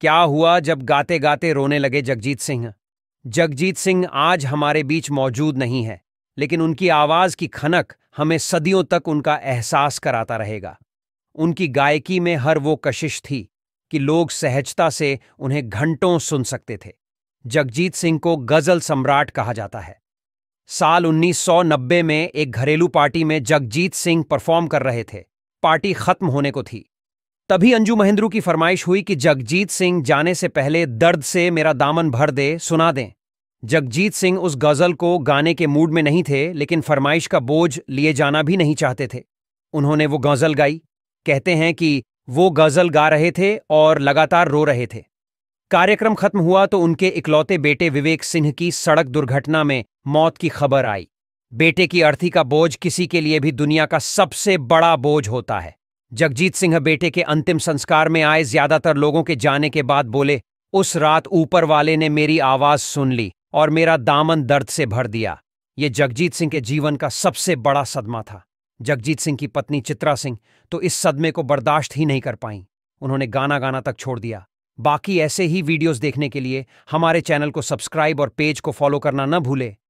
क्या हुआ जब गाते गाते रोने लगे जगजीत सिंह जगजीत सिंह आज हमारे बीच मौजूद नहीं है लेकिन उनकी आवाज की खनक हमें सदियों तक उनका एहसास कराता रहेगा उनकी गायकी में हर वो कशिश थी कि लोग सहजता से उन्हें घंटों सुन सकते थे जगजीत सिंह को गजल सम्राट कहा जाता है साल 1990 में एक घरेलू पार्टी में जगजीत सिंह परफॉर्म कर रहे थे पार्टी खत्म होने को थी तभी अंजू महेंद्रू की फरमाइश हुई कि जगजीत सिंह जाने से पहले दर्द से मेरा दामन भर दे सुना दें जगजीत सिंह उस गज़ल को गाने के मूड में नहीं थे लेकिन फरमाइश का बोझ लिए जाना भी नहीं चाहते थे उन्होंने वो गज़ल गाई कहते हैं कि वो गज़ल गा रहे थे और लगातार रो रहे थे कार्यक्रम खत्म हुआ तो उनके इकलौते बेटे विवेक सिंह की सड़क दुर्घटना में मौत की खबर आई बेटे की अर्थी का बोझ किसी के लिए भी दुनिया का सबसे बड़ा बोझ होता है जगजीत सिंह बेटे के अंतिम संस्कार में आए ज्यादातर लोगों के जाने के बाद बोले उस रात ऊपर वाले ने मेरी आवाज सुन ली और मेरा दामन दर्द से भर दिया ये जगजीत सिंह के जीवन का सबसे बड़ा सदमा था जगजीत सिंह की पत्नी चित्रा सिंह तो इस सदमे को बर्दाश्त ही नहीं कर पाई उन्होंने गाना गाना तक छोड़ दिया बाकी ऐसे ही वीडियोस देखने के लिए हमारे चैनल को सब्सक्राइब और पेज को फॉलो करना न भूलें